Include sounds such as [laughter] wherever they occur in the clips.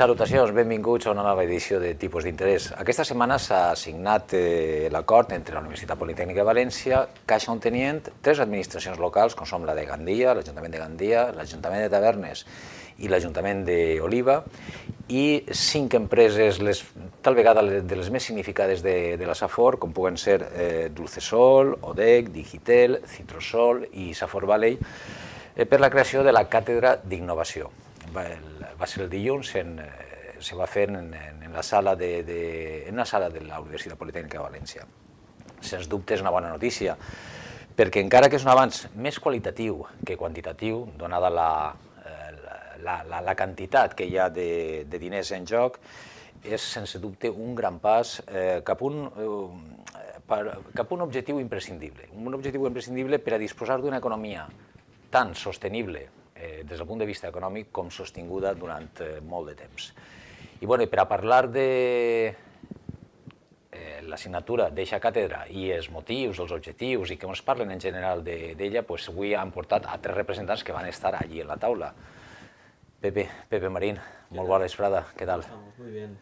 Salutacions, benvinguts a una nova edició de Tipus d'Interès. Aquesta setmana s'ha signat eh, l'acord entre la Universitat Politècnica de València, Caixa Ontenient, tres administracions locals, com som la de Gandia, l'Ajuntament de Gandia, l'Ajuntament de Tavernes i l'Ajuntament d'Oliva, i cinc empreses, les, tal vegada de les més significades de, de la Safor, com puguen ser eh, Dulcesol, Odec, Digitel, Citrosol i Safor Valley, eh, per la creació de la Càtedra d'Innovació va, va ser el dilluns, en, eh, se va fer en, en, en la sala de, de, en la sala de la Universitat Politècnica de València. Sens dubte és una bona notícia, perquè encara que és un avanç més qualitatiu que quantitatiu, donada la, eh, la, la, la quantitat que hi ha de, de diners en joc, és sense dubte un gran pas eh, cap, un, eh, per, cap un objectiu imprescindible. Un objectiu imprescindible per a disposar d'una economia tan sostenible eh, des del punt de vista econòmic com sostinguda durant eh, molt de temps. I bueno, per a parlar de eh, l'assignatura d'eixa càtedra i els motius, els objectius i com ens parlen en general d'ella, de, pues, avui han portat a tres representants que van estar allí en la taula. Pepe, Pepe Marín, molt bona vesprada, què tal? Estamos muy bien.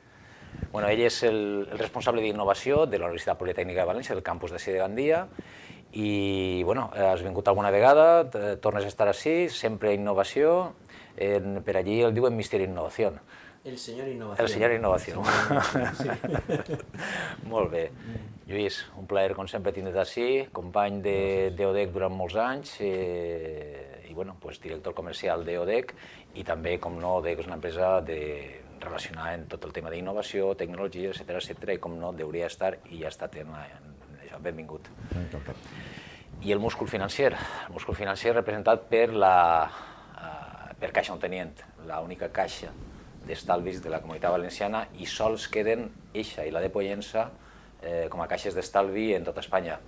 Bueno, ell és el, el responsable d'innovació de la Universitat Politécnica de València, del campus de Cidegandía, de i bueno, eh, has vingut alguna vegada, eh, tornes a estar així, sempre innovació, en, per allí el diuen Mister Innovació. El senyor Innovació. El senyor Innovació. Sí. [laughs] Molt bé. Mm. Lluís, un plaer com sempre tindre't així, company de, de ODEC durant molts anys, eh, i bueno, pues, director comercial de ODEC, i també, com no, ODEC és una empresa de, relacionada en tot el tema d'innovació, tecnologia, etc etc i com no, deuria estar i ja està en, en doncs benvingut. Encantat. I el múscul financer, el múscul financer representat per la eh, per Caixa Ontenient, l'única caixa d'estalvis de la comunitat valenciana i sols queden eixa i la de Pollença eh, com a caixes d'estalvi en tota Espanya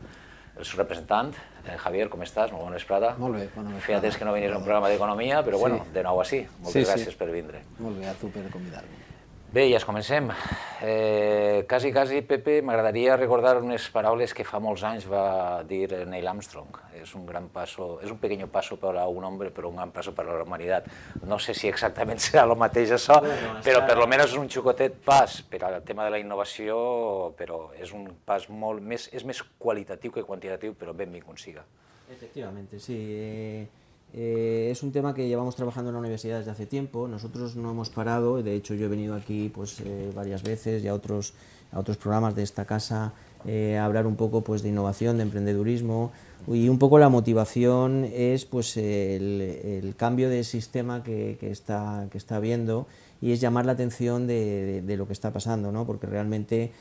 el seu representant, eh, Javier, com estàs? Molt bona vesprada. Molt bé, bona vesprada. Feia temps que no venies a un programa d'economia, però sí. bueno, de nou així. Moltes sí, gràcies sí. per vindre. Molt bé, a tu per convidar-me. Bé, ja es comencem eh, quasi, quasi, Pepe, m'agradaria recordar unes paraules que fa molts anys va dir Neil Armstrong. És un gran passo, és un pequeño per a un home, però un gran per a la humanitat. No sé si exactament [laughs] serà el mateix això, però per almenys és un xocotet pas per al tema de la innovació, però és un pas molt més, és més qualitatiu que quantitatiu, però benvingut siga. Efectivamente, sí. Eh, es un tema que llevamos trabajando en la universidad desde hace tiempo. Nosotros no hemos parado, de hecho yo he venido aquí pues, eh, varias veces y a otros, a otros programas de esta casa eh, a hablar un poco pues, de innovación, de emprendedurismo y un poco la motivación es pues, el, cambio de sistema que, está, que está habiendo y es llamar la atención de, lo que está pasando, ¿no? porque realmente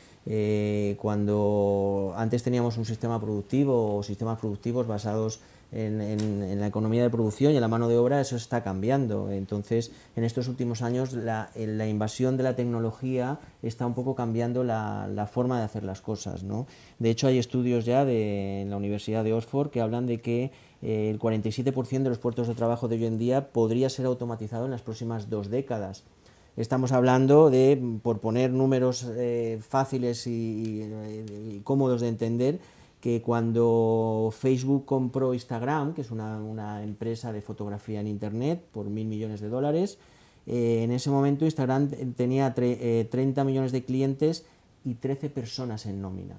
cuando antes teníamos un sistema productivo o sistemas productivos basados en en, la economía de producción y en la mano de obra, eso está cambiando. Entonces, en estos últimos años, la, invasión de la tecnología está un poco cambiando la, forma de hacer las cosas. ¿no? De hecho, hay estudios ya de, la Universidad de Oxford que hablan de que eh, el 47% de los puertos de trabajo de hoy en día podría ser automatizado en las próximas dos décadas. Estamos hablando de, por poner números eh, fáciles y cómodos de entender, que cuando Facebook compró Instagram, que es una, empresa de fotografía en Internet, por mil millones de dólares, eh, en ese momento Instagram tenía 30 eh, millones de clientes y 13 personas en nómina.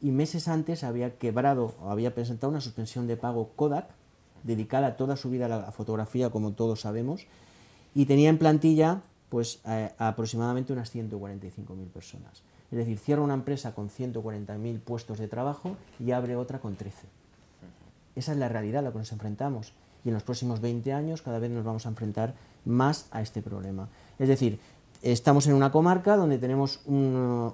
Y meses antes había quebrado o había presentado una suspensión de pago Kodak, dedicada toda su vida a la fotografía, como todos sabemos, y tenía en plantilla pues eh, aproximadamente unas mil personas. Es decir, cierra una empresa con 140.000 puestos de trabajo y abre otra con 13. Esa es la realidad a la que nos enfrentamos. Y en los próximos 20 años cada vez nos vamos a enfrentar más a este problema. Es decir, estamos en una comarca donde tenemos un,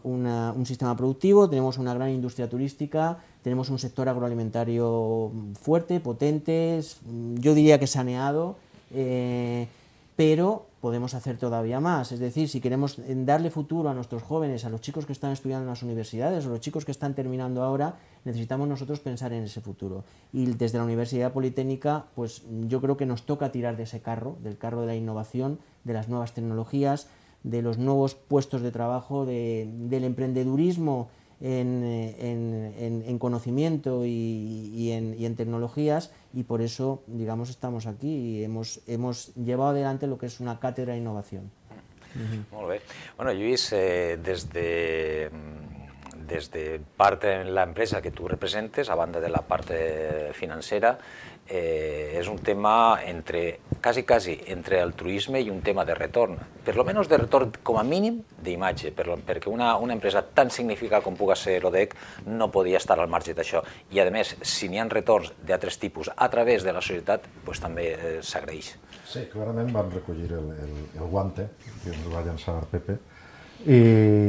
sistema productivo, tenemos una gran industria turística, tenemos un sector agroalimentario fuerte, potente, yo diría que saneado, eh, pero podemos hacer todavía más. Es decir, si queremos darle futuro a nuestros jóvenes, a los chicos que están estudiando en las universidades o los chicos que están terminando ahora, necesitamos nosotros pensar en ese futuro. Y desde la Universidad Politécnica, pues yo creo que nos toca tirar de ese carro, del carro de la innovación, de las nuevas tecnologías, de los nuevos puestos de trabajo, del emprendedurismo eh, en, conocimiento y, en, tecnologías y por eso, digamos, estamos aquí y hemos, hemos llevado adelante lo que es una cátedra de innovación. Bueno, Luis eh, mm, desde parte de la empresa que tú representes, a banda de la parte financiera eh, és un tema entre, quasi, quasi entre altruisme i un tema de retorn. Per lo menos de retorn com a mínim d'imatge, per, perquè una, una empresa tan significativa com puga ser l'ODEC no podia estar al marge d'això. I a més, si n'hi ha retorns d'altres tipus a través de la societat, pues, també eh, s'agraeix. Sí, clarament van recollir el, el, el guante que ens va llançar Pepe, i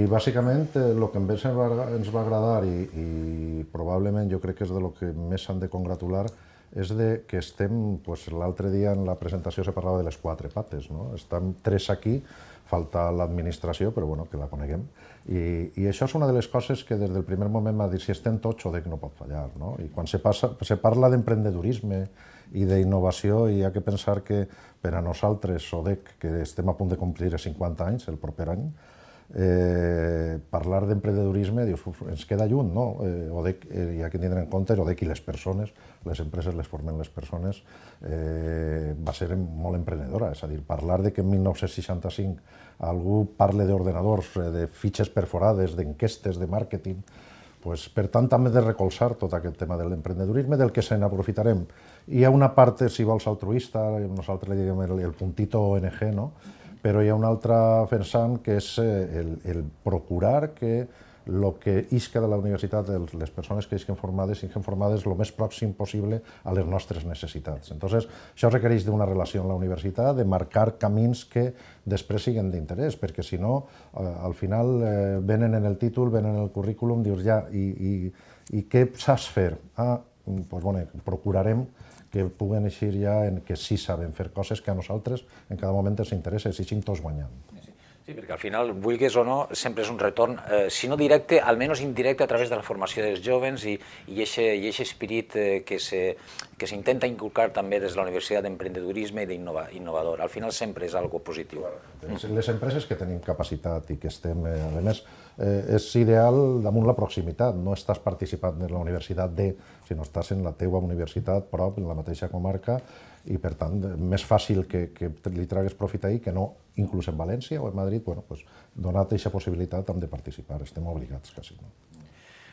bàsicament el eh, que més ens va, ens va agradar i, i probablement jo crec que és de lo que més s'han de congratular és de que estem, pues, l'altre dia en la presentació se parlava de les quatre pates, no? estem tres aquí, falta l'administració, però bueno, que la coneguem, I, i això és una de les coses que des del primer moment m'ha dit, si estem tots, o de que no pot fallar. No? I quan se, passa, se parla d'emprendedurisme i d'innovació, hi ha que pensar que per a nosaltres, SODEC, que estem a punt de complir 50 anys el proper any, eh, parlar d'emprenedorisme, dius, ens queda lluny, no? Eh, de, eh, hi ha que tindre en compte ODEC i les persones, les empreses les formen les persones, eh, va ser molt emprenedora, és a dir, parlar de que en 1965 algú parle d'ordenadors, eh, de fitxes perforades, d'enquestes, de màrqueting, pues, per tant, també de recolzar tot aquest tema de l'emprenedorisme, del que se n'aprofitarem. Hi ha una part, si vols, altruista, nosaltres li diem el, el puntito ONG, no? però hi ha un altre versant que és eh, el, el procurar que el que isca de la universitat, les persones que isquen formades, isquen formades el més pròxim possible a les nostres necessitats. Entonces, això requereix d'una relació amb la universitat, de marcar camins que després siguin d'interès, perquè si no, eh, al final eh, venen en el títol, venen en el currículum, dius ja, i, i, i què saps fer? Ah, doncs, bueno, procurarem que puguen eixir ja en que sí saben fer coses que a nosaltres en cada moment ens interessa, així tots guanyant. Sí, perquè al final, vulguis o no, sempre és un retorn, eh, si no directe, almenys indirecte a través de la formació dels jovens i aquest esperit eh, que s'intenta inculcar també des de la Universitat d'Emprendedorisme i d'Innovador. Al final sempre és algo positiu. Les empreses que tenim capacitat i que estem, eh, a més, eh, és ideal damunt la proximitat. No estàs participant en la universitat de, sinó estàs en la teua universitat, prop, en la mateixa comarca, i per tant més fàcil que, que li tragues profit ahir que no inclús en València o en Madrid, bueno, pues, donat aquesta possibilitat hem de participar, estem obligats quasi. No?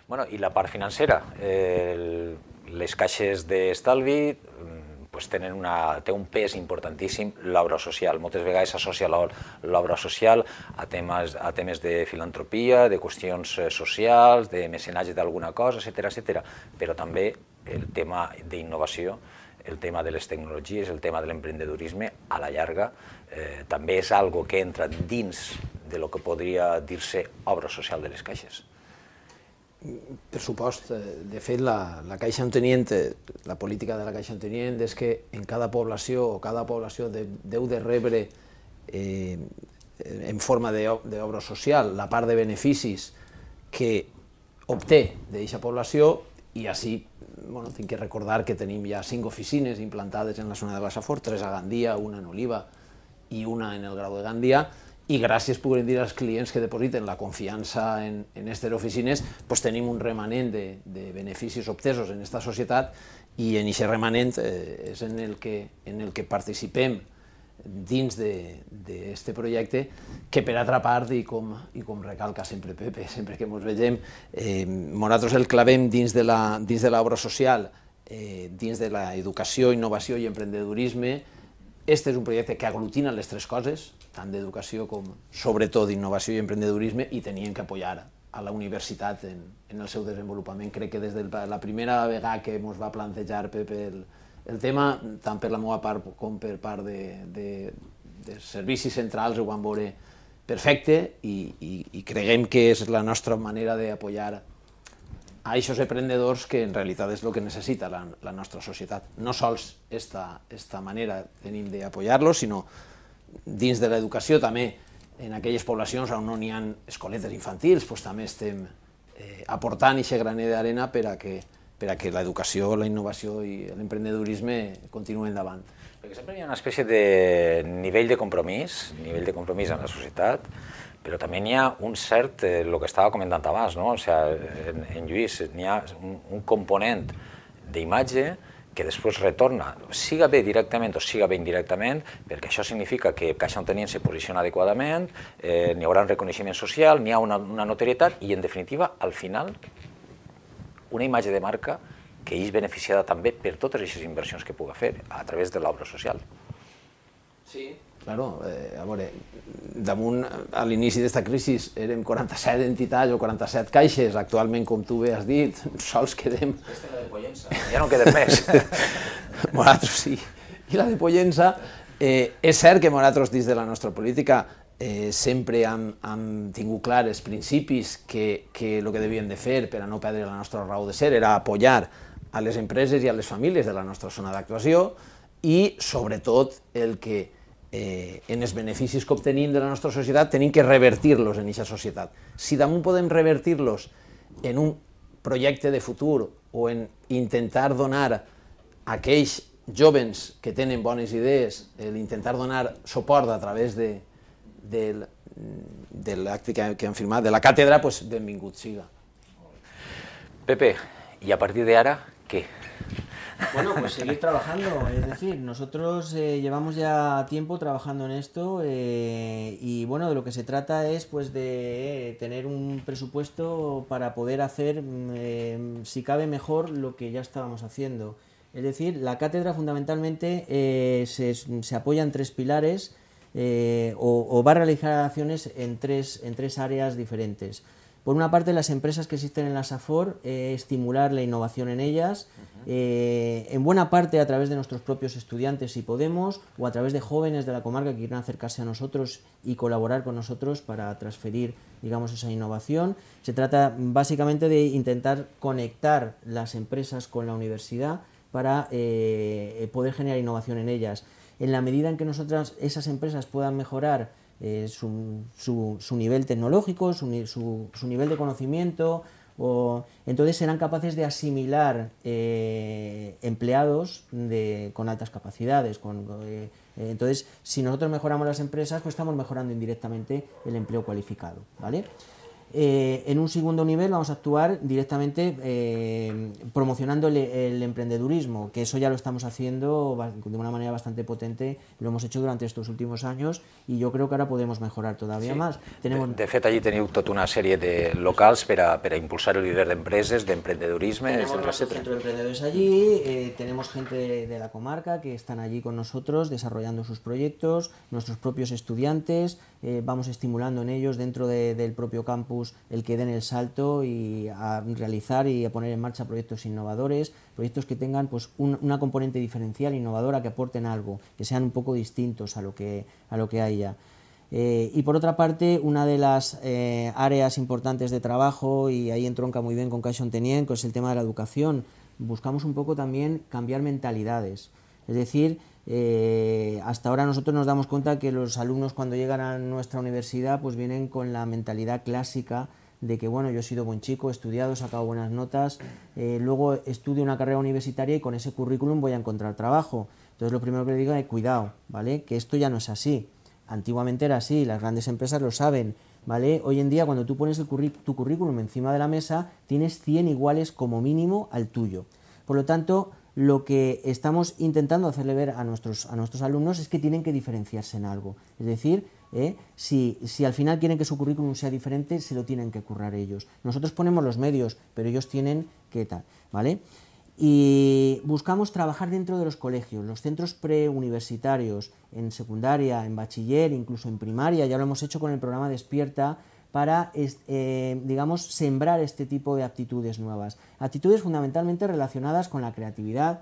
Bueno, I la part financera, eh, les caixes d'estalvi mm, pues, tenen una, té un pes importantíssim l'obra social. Moltes vegades s'associa l'obra social a temes, a temes de filantropia, de qüestions eh, socials, de mecenatge d'alguna cosa, etc etc. però també el tema d'innovació el tema de les tecnologies, el tema de l'emprendedorisme, a la llarga eh, també és algo que entra dins de lo que podria dir-se obra social de les caixes. Per supost, eh, de fet, la, la Caixa Ontenient, la política de la Caixa Ontenient és que en cada població o cada població de, deu de rebre eh, en forma d'obra social la part de beneficis que obté d'aquesta població i així bueno, tinc que recordar que tenim ja cinc oficines implantades en la zona de Safor, tres a Gandia, una en Oliva i una en el Grau de Gandia, i gràcies, podem dir, als clients que depositen la confiança en aquestes oficines, doncs tenim un remanent de, de beneficis obtesos en aquesta societat i en aquest remanent eh, és en el que, en el que participem dins d'aquest projecte que per altra part, i com, i com recalca sempre Pepe, [laughs] sempre que ens vegem, eh, nosaltres el clavem dins de l'obra social, eh, dins de l'educació, innovació i emprendedurisme, este és un projecte que aglutina les tres coses, tant d'educació com, sobretot, d'innovació i emprendedurisme, i tenien que apoyar a la universitat en, en el seu desenvolupament. Crec que des de la primera vegada que ens va plantejar Pepe el, el tema, tant per la meva part com per part de, de, de servicis centrals, ho van veure perfecte i, i, i creguem que és la nostra manera d'apoyar a aquests emprendedors que en realitat és el que necessita la, la nostra societat. No sols esta, esta manera tenim d'apoyar-los, sinó dins de l'educació també en aquelles poblacions on no n'hi ha escoletes infantils, pues, també estem eh, aportant aquest graner d'arena per a que per a que l'educació, la innovació i l'emprendedorisme continuïn davant. Perquè sempre hi ha una espècie de nivell de compromís, nivell de compromís en la societat, però també n'hi ha un cert, el eh, que estava comentant abans, no? o sigui, en, en Lluís, n'hi ha un, un component d'imatge que després retorna, siga bé directament o siga bé indirectament, perquè això significa que Caixa Ontenien se posiciona adequadament, eh, n'hi haurà un reconeixement social, n'hi ha una, una notorietat i, en definitiva, al final una imatge de marca que és beneficiada també per totes aquestes inversions que puga fer a través de l'obra social. Sí. Claro, eh, a veure, damunt, a l'inici d'esta crisi érem 47 entitats o 47 caixes, actualment, com tu bé has dit, [laughs] sols quedem... Aquesta la de Pollença. Ja no quedem més. [laughs] Moratros, sí. I la de Pollença, eh, és cert que Moratros, dins de la nostra política, eh, sempre han, han tingut clar els principis que, que el que devien de fer per a no perdre la nostra raó de ser era apoyar a les empreses i a les famílies de la nostra zona d'actuació i, sobretot, el que eh, en els beneficis que obtenim de la nostra societat tenim que revertir-los en aquesta societat. Si damunt podem revertir-los en un projecte de futur o en intentar donar a aquells jovens que tenen bones idees, l'intentar donar suport a través de, del, del que, han firmado de la cátedra pues de siga. Pepe, y a partir de ahora, ¿qué? Bueno, pues [laughs] seguir trabajando. Es decir, nosotros eh, llevamos ya tiempo trabajando en esto eh, y bueno, de lo que se trata es pues de eh, tener un presupuesto para poder hacer, mm, si cabe mejor, lo que ya estábamos haciendo. Es decir, la cátedra fundamentalmente se apoya en tres pilares eh, o, va a realizar acciones en tres, áreas diferentes. Por una parte, las empresas que existen en la SAFOR, eh, estimular la innovación en ellas, eh, en buena parte a través de nuestros propios estudiantes, si podemos, o a través de jóvenes de la comarca que quieran acercarse a nosotros y colaborar con nosotros para transferir, digamos, esa innovación. Se trata básicamente de intentar conectar las empresas con la universidad para poder generar innovación en ellas en la medida en que nosotras, esas empresas puedan mejorar eh, su, su, nivel tecnológico, su, nivel de conocimiento, o, entonces serán capaces de asimilar eh, empleados con altas capacidades. Eh, entonces, si nosotros mejoramos las empresas, pues estamos mejorando indirectamente el empleo cualificado. ¿vale? Eh, en un segundo nivel vamos a actuar directamente eh, promocionando el, emprendedurismo, que eso ya lo estamos haciendo de una manera bastante potente, lo hemos hecho durante estos últimos años y yo creo que ahora podemos mejorar todavía más. Tenemos... De, hecho allí tenéis toda una serie de locales para impulsar el líder de empresas etc. emprendedurismo, centro de emprendedores allí, eh, tenemos gente de, la comarca que están allí con nosotros desarrollando sus proyectos, nuestros propios estudiantes, vamos estimulando en ellos dentro del propio campus el que den el salto y a realizar y a poner en marcha proyectos innovadores, proyectos que tengan pues una componente diferencial, innovadora, que aporten algo, que sean un poco distintos a lo que, a lo que haya. Eh, y por otra parte, una de las eh, áreas importantes de trabajo, y ahí entronca muy bien con Caixon Tenien, que es el tema de la educación, buscamos un poco también cambiar mentalidades. Es decir, eh, hasta ahora nosotros nos damos cuenta que los alumnos cuando llegan a nuestra universidad pues vienen con la mentalidad clásica de que bueno, yo he sido buen chico, he estudiado, he sacado buenas notas, eh, luego estudio una carrera universitaria y con ese currículum voy a encontrar trabajo. Entonces lo primero que le digo es cuidado, ¿vale? Que esto ya no es así. Antiguamente era así, las grandes empresas lo saben, ¿vale? Hoy en día cuando tú pones tu currículum encima de la mesa, tienes 100 iguales como mínimo al tuyo. Por lo tanto, lo que estamos intentando hacerle ver a nuestros, alumnos es que tienen que diferenciarse en algo. Es decir, ¿eh? si, al final quieren que su currículum sea diferente, se lo tienen que currar ellos. Nosotros ponemos los medios, pero ellos tienen que tal, ¿vale? Y buscamos trabajar dentro de los colegios, los centros preuniversitarios, en secundaria, en bachiller, incluso en primaria, ya lo hemos hecho con el programa Despierta, para, eh, digamos, sembrar este tipo de aptitudes nuevas. Actitudes fundamentalmente relacionadas con la creatividad,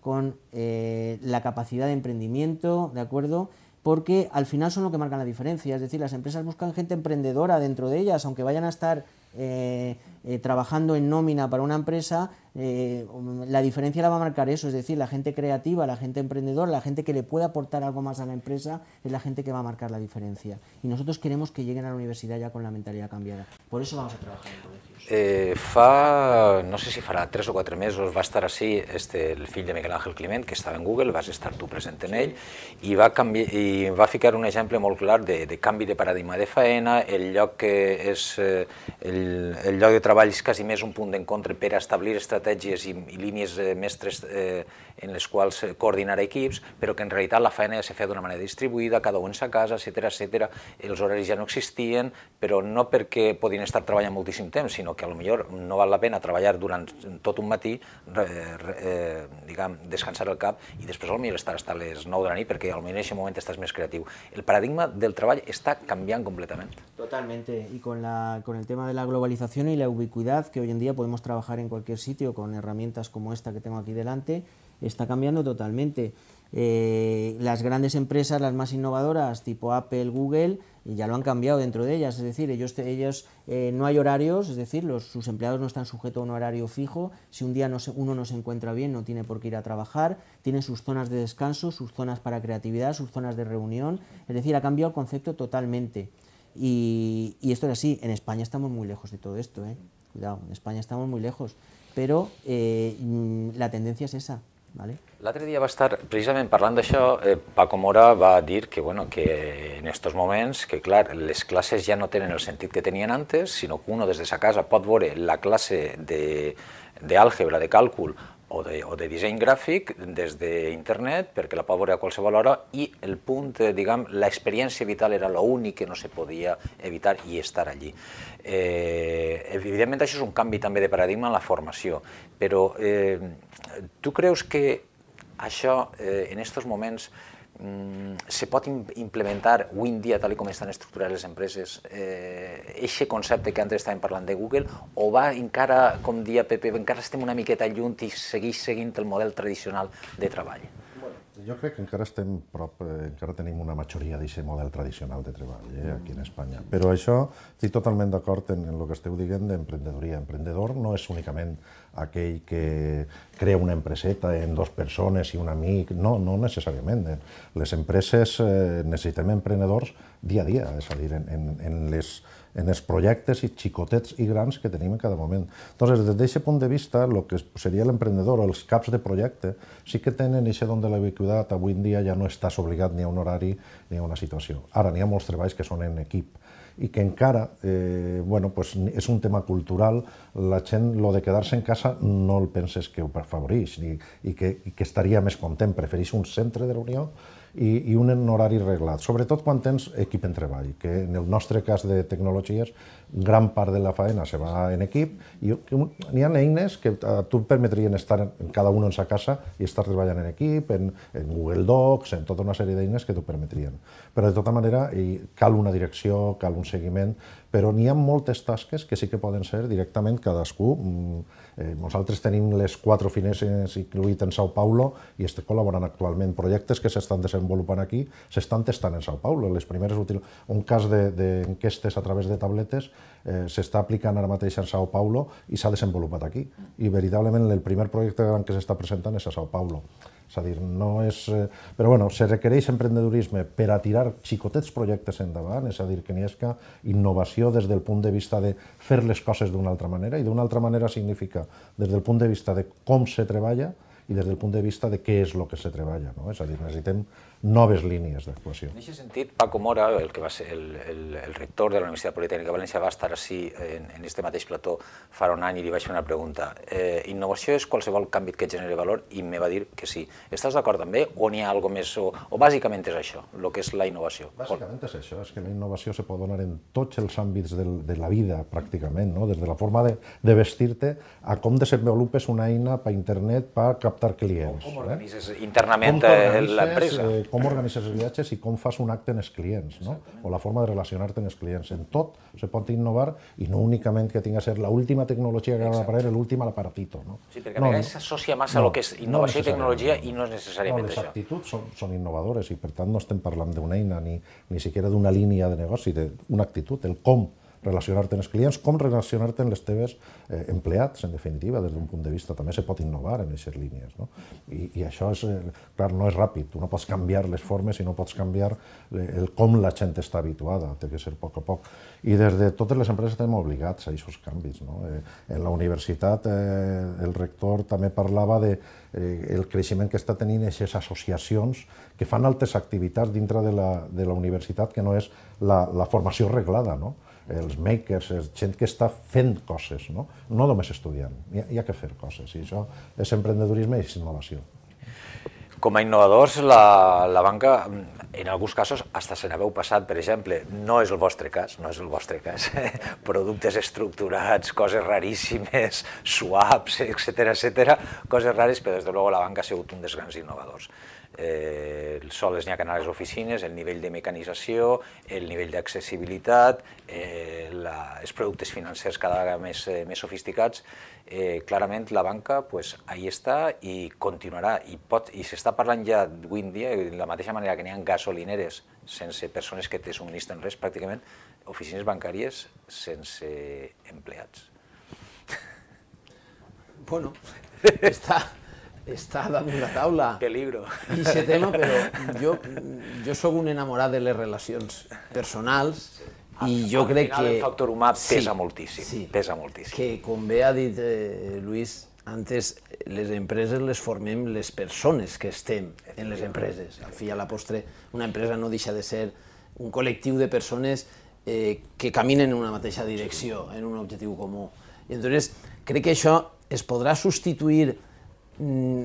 con eh, la capacidad de emprendimiento, ¿de acuerdo? Porque al final son lo que marcan la diferencia, es decir, las empresas buscan gente emprendedora dentro de ellas, aunque vayan a estar eh, eh, trabajando en nómina para una empresa, eh, la diferencia la va a marcar eso, es decir, la gente creativa, la gente emprendedora, la gente que le pueda aportar algo más a la empresa, es la gente que va a marcar la diferencia. Y nosotros queremos que lleguen a la universidad ya con la mentalidad cambiada. Por eso vamos a trabajar en colegios. Eh, fa, no sé si fará tres o cuatro meses va a estar así este, el film de Miguel Ángel Climent, que estaba en Google, vas a estar tú presente en él, y va, canvi, i va ficar un ejemplo molecular de, cambio de paradigma de faena, el lloc que es el, el de trabajo treball és quasi més un punt d'encontre per establir estratègies i, i línies eh, mestres eh, en les quals eh, coordinar equips, però que en realitat la feina ja s'ha fet d'una manera distribuïda, cada un a casa, etc etc. Els horaris ja no existien, però no perquè podien estar treballant moltíssim temps, sinó que a lo millor no val la pena treballar durant tot un matí, re, re, eh, diguem, descansar el cap i després al millor estar a les 9 de la nit perquè potser en aquest moment estàs més creatiu. El paradigma del treball està canviant completament. Totalment, i con, la, con el tema de la globalització i la ubicació que hoy en día podemos trabajar en cualquier sitio con herramientas como esta que tengo aquí delante, está cambiando totalmente. Eh, las grandes empresas, las más innovadoras, tipo Apple, Google, ya lo han cambiado dentro de ellas, es decir, ellos, ellos eh, no hay horarios, es decir, sus empleados no están sujetos a un horario fijo, si un día uno no se encuentra bien no tiene por qué ir a trabajar, tiene sus zonas de descanso, sus zonas para creatividad, sus zonas de reunión, es decir, ha cambiado el concepto totalmente. Y, esto es así, en España estamos muy lejos de todo esto, ¿eh? cuidado, en España estamos muy lejos, pero eh, mm, la tendencia es esa. ¿vale? otro día va a estar, precisamente hablando de eso, eh, Paco Mora va dir que, bueno, que en estos momentos, que claro, las clases ya no tienen el sentido que tenían antes, sino que uno desde esa casa puede ver la clase de álgebra, de cálculo, o de, o de disseny gràfic des d'internet perquè la pot veure a qualsevol hora i el punt, eh, diguem, l'experiència vital era l'únic que no se podia evitar i estar allí. Eh, evidentment això és un canvi també de paradigma en la formació, però eh, tu creus que això eh, en aquests moments Mm, se pot implementar avui en dia, tal com estan estructurades les empreses, aquest eh, concepte que antes estàvem parlant de Google, o va encara, com dia Pepe, encara estem una miqueta lluny i segueix seguint el model tradicional de treball? Jo crec que encara estem prop, eh, encara tenim una majoria d'aquest model tradicional de treball eh, aquí en mm. Espanya. Però això, estic totalment d'acord en, en el que esteu dient d'emprendedoria. Emprendedor no és únicament aquell que crea una empreseta en dos persones i un amic, no, no necessàriament. Les empreses eh, necessitem emprenedors dia a dia, és a dir, en, en les en els projectes i xicotets i grans que tenim en cada moment. Entonces, des d'aquest punt de vista, el que seria l'emprendedor o els caps de projecte sí que tenen aquest don de ubiquitat. Avui en dia ja no estàs obligat ni a un horari ni a una situació. Ara n'hi ha molts treballs que són en equip i que encara eh, bueno, pues és un tema cultural, la gent lo de quedar-se en casa no el penses que ho prefavorix i, i, que, i que estaria més content, preferís un centre de reunió i, i un horari reglat, sobretot quan tens equip en treball, que en el nostre cas de tecnologies gran part de la faena se va en equip i n'hi ha eines que a eh, tu et permetrien estar en, cada un en sa casa i estar treballant en equip, en, en Google Docs, en tota una sèrie d'eines que t'ho permetrien. Però de tota manera cal una direcció, cal un seguiment, però n'hi ha moltes tasques que sí que poden ser directament cadascú. Mm, eh, nosaltres tenim les quatre finestres incluït en Sao Paulo i estem col·laborant actualment. Projectes que s'estan desenvolupant aquí s'estan testant en Sao Paulo. Les primeres util... Un cas d'enquestes de, a través de tabletes eh, s'està aplicant ara mateix en Sao Paulo i s'ha desenvolupat aquí. I veritablement el primer projecte gran que s'està presentant és a Sao Paulo. És a dir, no és... Eh, però bueno, se requereix emprendedorisme per a tirar xicotets projectes endavant, és a dir, que n'hi que innovació des del punt de vista de fer les coses d'una altra manera, i d'una altra manera significa des del punt de vista de com se treballa, i des del punt de vista de què és el que se treballa. No? És a dir, necessitem noves línies d'actuació. En aquest sentit, Paco Mora, el que va ser el, el, el rector de la Universitat Politècnica de València, va estar així en, en este mateix plató fa un any i li vaig fer una pregunta. Eh, innovació és qualsevol canvi que generi valor? I me va dir que sí. Estàs d'acord també o n'hi ha algo més? O, o bàsicament és això, el que és la innovació? Bàsicament és això, és que la innovació se pot donar en tots els àmbits del, de la vida, pràcticament, no? des de la forma de, de vestir-te a com desenvolupes una eina per internet per captar captar clients. Com, eh? com organitzes eh? internament l'empresa? Eh, com organitzes els viatges i com fas un acte en els clients, no? o la forma de relacionar-te amb els clients. En tot se pot innovar i no únicament que tinga a ser l'última tecnologia que va aparèixer, l'última l'aparatito. No? Sí, perquè no, a vegades s'associa massa no, a lo que és innovació no i tecnologia i no és necessàriament no, les això. Les actituds són, són innovadores i per tant no estem parlant d'una eina ni, ni siquiera d'una línia de negoci, d'una actitud, el com relacionar-te amb els clients, com relacionar-te amb els teves eh, empleats, en definitiva, des d'un punt de vista. També se pot innovar en aquestes línies. No? I, I això és, eh, clar, no és ràpid. Tu no pots canviar les formes i no pots canviar el, eh, el com la gent està habituada. Té que ser a poc a poc. I des de totes les empreses estem obligats a aquests canvis. No? Eh, en la universitat eh, el rector també parlava de eh, el creixement que està tenint aquestes associacions que fan altres activitats dintre de la, de la universitat que no és la, la formació reglada. No? els makers, gent que està fent coses, no? No només estudiant, hi ha, hi ha que fer coses, i això és emprenedorisme i és innovació. Com a innovadors, la, la banca, en alguns casos, hasta se n'haveu passat, per exemple, no és el vostre cas, no és el vostre cas, [laughs] productes estructurats, coses raríssimes, swaps, etc etc, coses rares, però des de luego la banca ha sigut un dels grans innovadors eh, soles n'hi ha que anar a les oficines, el nivell de mecanització, el nivell d'accessibilitat, eh, la, els productes financers cada vegada més, eh, més sofisticats, eh, clarament la banca pues, ahí està i continuarà i, pot, i s'està parlant ja avui en dia, de la mateixa manera que n'hi ha gasolineres sense persones que te subministren res, pràcticament oficines bancàries sense empleats. Bueno, [laughs] está, està damunt la taula. Peligro. I aquest tema, però jo, jo sóc un enamorat de les relacions personals i al, jo al crec final, que... el factor humà pesa sí, moltíssim, sí, pesa moltíssim. Que, com bé ha dit eh, Lluís, antes les empreses les formem les persones que estem en les empreses. Al fi i a la postre, una empresa no deixa de ser un col·lectiu de persones eh, que caminen en una mateixa direcció, en un objectiu comú. I entonces, crec que això es podrà substituir Mm,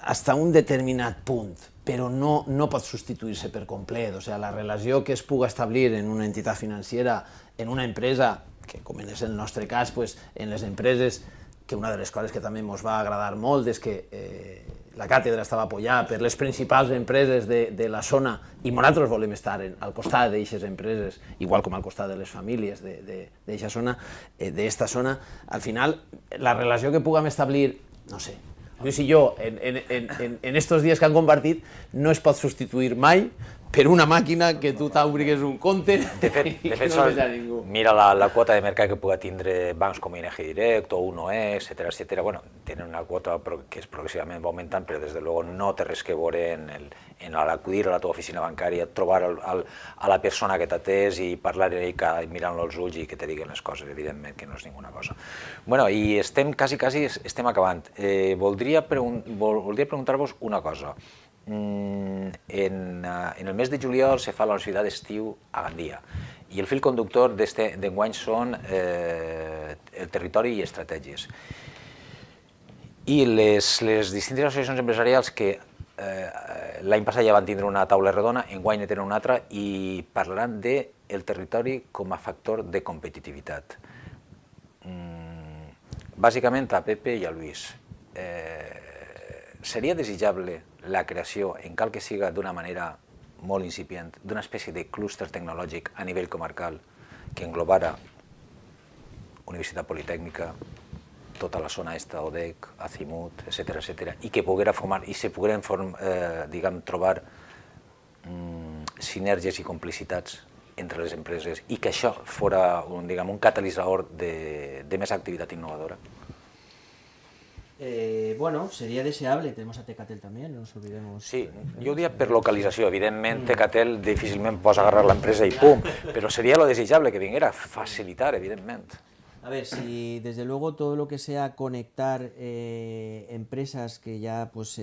hasta un determinat punt, però no, no pot substituir-se per complet. O sigui, la relació que es puga establir en una entitat financera, en una empresa, que com és el nostre cas, pues, en les empreses, que una de les coses que també ens va agradar molt és que eh, la càtedra estava apoyada per les principals empreses de, de la zona i nosaltres volem estar en, al costat d'aquestes empreses, igual com al costat de les famílies d'aquesta zona, eh, d'esta zona. Al final, la relació que puguem establir, no sé, Lluís i jo, en, en, en, en estos dies que han compartit, no es pot substituir mai per una màquina que tu t'obrigues un compte de fet, [laughs] de fet, no a ningú. Mira la, la quota de mercat que pugui tindre bancs com ING Direct o 1E, etc etc. Bueno, tenen una quota que és progressivament va augmentant, però des de luego no té res que veure en, el, en acudir a la teva oficina bancària, trobar el, el, a la persona que t'atès i parlar amb mirant-lo als ulls i que te diguin les coses, evidentment que no és ninguna cosa. Bueno, i estem quasi, quasi estem acabant. Eh, voldria, pregun voldria preguntar-vos una cosa. Mm, en, eh, en, el mes de juliol se fa la Universitat d'Estiu a Gandia i el fil conductor d'enguany són eh, el territori i estratègies. I les, les distintes associacions empresarials que eh, l'any passat ja van tindre una taula redona, enguany ne tenen una altra i parlaran de el territori com a factor de competitivitat. Mm, bàsicament a Pepe i a Lluís. Eh, seria desitjable la creació, en cal que siga d'una manera molt incipient, d'una espècie de clúster tecnològic a nivell comarcal que englobara Universitat Politècnica, tota la zona est d'ODEC, Azimut, etc etc i que poguera formar i se poguera eh, diguem, trobar mm, sinergies i complicitats entre les empreses i que això fora un, diguem, un catalitzador de, de més activitat innovadora. Eh, bueno, sería deseable, tenemos a Tecatel también, no nos olvidemos. Sí, eh, yo diría diria eh, per localització, mm. Tecatel difícilmente puedes agarrar la empresa y pum, pero sería lo deseable que viniera, facilitar, evidentemente. A ver, si desde luego todo lo que sea conectar empresas que ya, pues,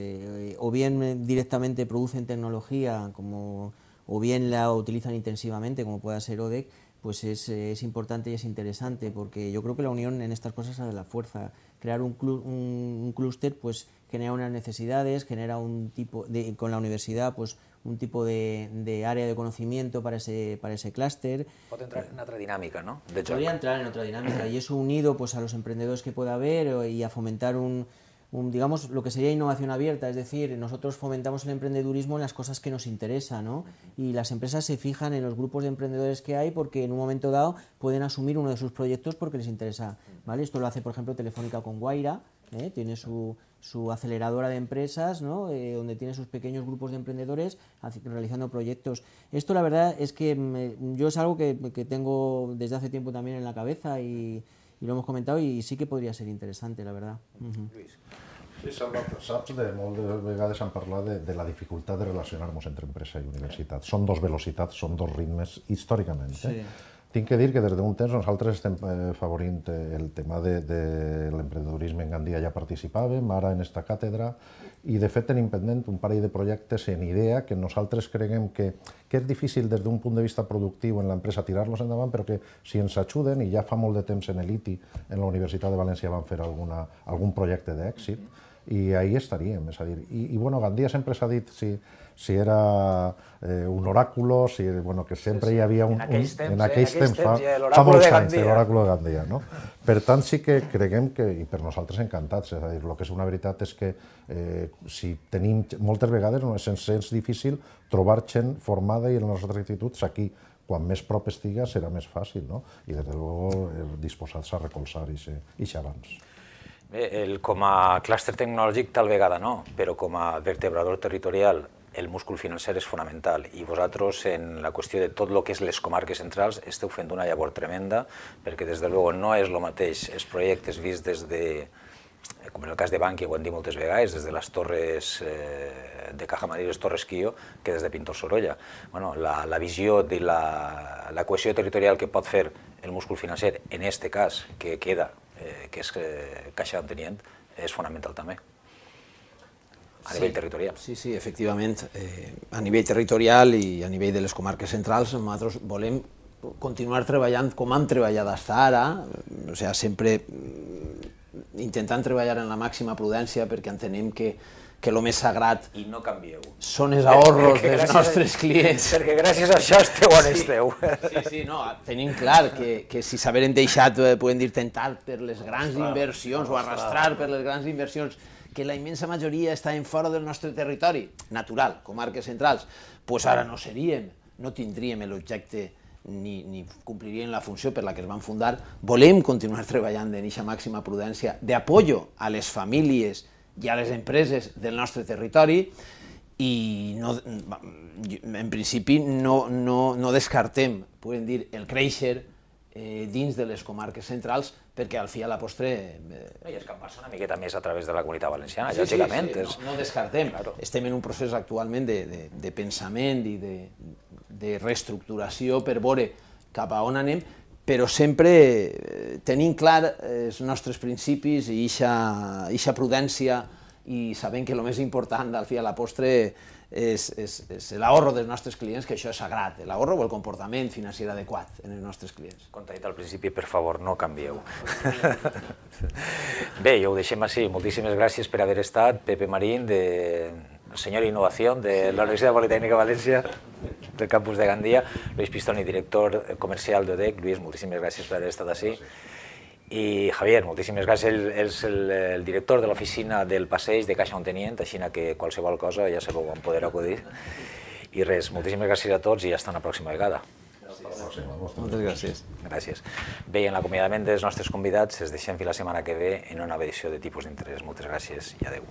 o bien directamente producen tecnología, como, o bien la utilizan intensivamente, como pueda ser ODEC, pues es, es importante y es interesante, porque yo creo que la unión en estas cosas es la fuerza crear un, un clúster pues genera unas necesidades, genera un tipo de, con la universidad pues un tipo de, de área de conocimiento para ese, para ese clúster. Podría entrar en otra dinámica, ¿no? Podría entrar en otra dinámica y eso unido pues a los emprendedores que pueda haber y a fomentar un, digamos, lo que sería innovación abierta, es decir, nosotros fomentamos el emprendedurismo en las cosas que nos interesan, ¿no? Y las empresas se fijan en los grupos de emprendedores que hay porque en un momento dado pueden asumir uno de sus proyectos porque les interesa, ¿vale? Esto lo hace, por ejemplo, Telefónica con Guaira, ¿eh? tiene su, aceleradora de empresas, ¿no? Eh, donde tiene sus pequeños grupos de emprendedores realizando proyectos. Esto la verdad es que mm, eh, yo es algo que, que, tengo desde hace tiempo también en la cabeza y, y lo hemos comentado y sí que podria ser interessant, la verdad. Uh -huh. Lluís. Sí, saps, de, molt de vegades han parlat de, de la dificultat de relacionar-nos entre empresa i universitat. Són dos velocitats, són dos ritmes històricament. Eh? Sí. Eh? Tinc que dir que des d'un temps nosaltres estem eh, favorint eh, el tema de, de l'emprenedorisme en Gandia ja participàvem, ara en esta càtedra, i de fet tenim pendent un parell de projectes en idea que nosaltres creguem que, que és difícil des d'un punt de vista productiu en l'empresa tirar-los endavant, però que si ens ajuden, i ja fa molt de temps en l'ITI, en la Universitat de València van fer alguna, algun projecte d'èxit, i ahir estaríem, és a dir, i, i bueno, Gandia sempre s'ha dit, si, si era eh, un oráculo, si, bueno, que sempre sí, sí. hi havia un... En aquells temps, en aquells eh, en aquells temps, temps fa, eh, ja, fa molts anys, l'oràculo de Gandia. No? Per tant, sí que creguem que, i per nosaltres encantats, és a dir, el que és una veritat és que eh, si tenim, moltes vegades no, és és difícil trobar gent formada i en les nostres instituts aquí, quan més prop estiga serà més fàcil, no? I des de eh, disposats a recolzar i ser abans. Bé, el, com a clúster tecnològic tal vegada no, però com a vertebrador territorial el múscul financer és fonamental i vosaltres en la qüestió de tot el que és les comarques centrals esteu fent una llavor tremenda perquè des de luego no és el mateix els projectes vist des de, com en el cas de Bankia ho hem dit moltes vegades, des de les torres eh, de Caja Madrid, les torres Quio, que des de Pintor Sorolla. Bueno, la, la visió de la, la cohesió territorial que pot fer el múscul financer, en este cas, que queda, eh, que és eh, Caixa Tenient, és fonamental també a nivell territorial. Sí, sí, efectivament, eh, a nivell territorial i a nivell de les comarques centrals nosaltres volem continuar treballant com hem treballat fins ara, o sigui, sempre mm, intentant treballar en la màxima prudència perquè entenem que que el més sagrat i no canvieu. són els ahorros perquè dels nostres a, clients. Perquè gràcies a això esteu on sí, esteu. Sí, sí, no, tenim clar que, que si s'haveren deixat, eh, podem dir, tentat per les grans inversions o arrastrar per les grans inversions que la immensa majoria estaven fora del nostre territori, natural, comarques centrals, pues ara no seríem, no tindríem l'objecte ni, ni complirien la funció per la que es van fundar. Volem continuar treballant en eixa màxima prudència d'apollo a les famílies i a les empreses del nostre territori i no, en principi no, no, no descartem, podem dir, el créixer, eh, dins de les comarques centrals, perquè al fi a la postre... Eh... No, I escampar passa una miqueta més a través de la comunitat valenciana, sí, lògicament. Sí, sí, és... no, no descartem. Claro. Estem en un procés actualment de, de, de pensament i de, de reestructuració per veure cap a on anem, però sempre eh, tenint clar eh, els nostres principis i eixa prudència i sabent que el més important al fi a la postre és, és, és l'ahorro dels nostres clients, que això és sagrat, l'ahorro o el comportament financer adequat en els nostres clients. Com t'ha dit al principi, per favor, no canvieu. [laughs] Bé, ja ho deixem així. Moltíssimes gràcies per haver estat, Pepe Marín, de senyor Innovació de la Universitat Politécnica de València del campus de Gandia, Lluís Pistoni, director comercial d'ODEC. Lluís, moltíssimes gràcies per haver estat així. Gràcies. I Javier, moltíssimes gràcies. Ell és el, el director de l'oficina del passeig de Caixa Ontenient, així que qualsevol cosa ja sabeu on poder acudir. I res, moltíssimes gràcies a tots i hasta la pròxima vegada. Moltes gràcies. Gràcies. Bé, en l'acomiadament dels nostres convidats es deixem fins la setmana que ve en una edició de tipus d'interès. Moltes gràcies i adeu.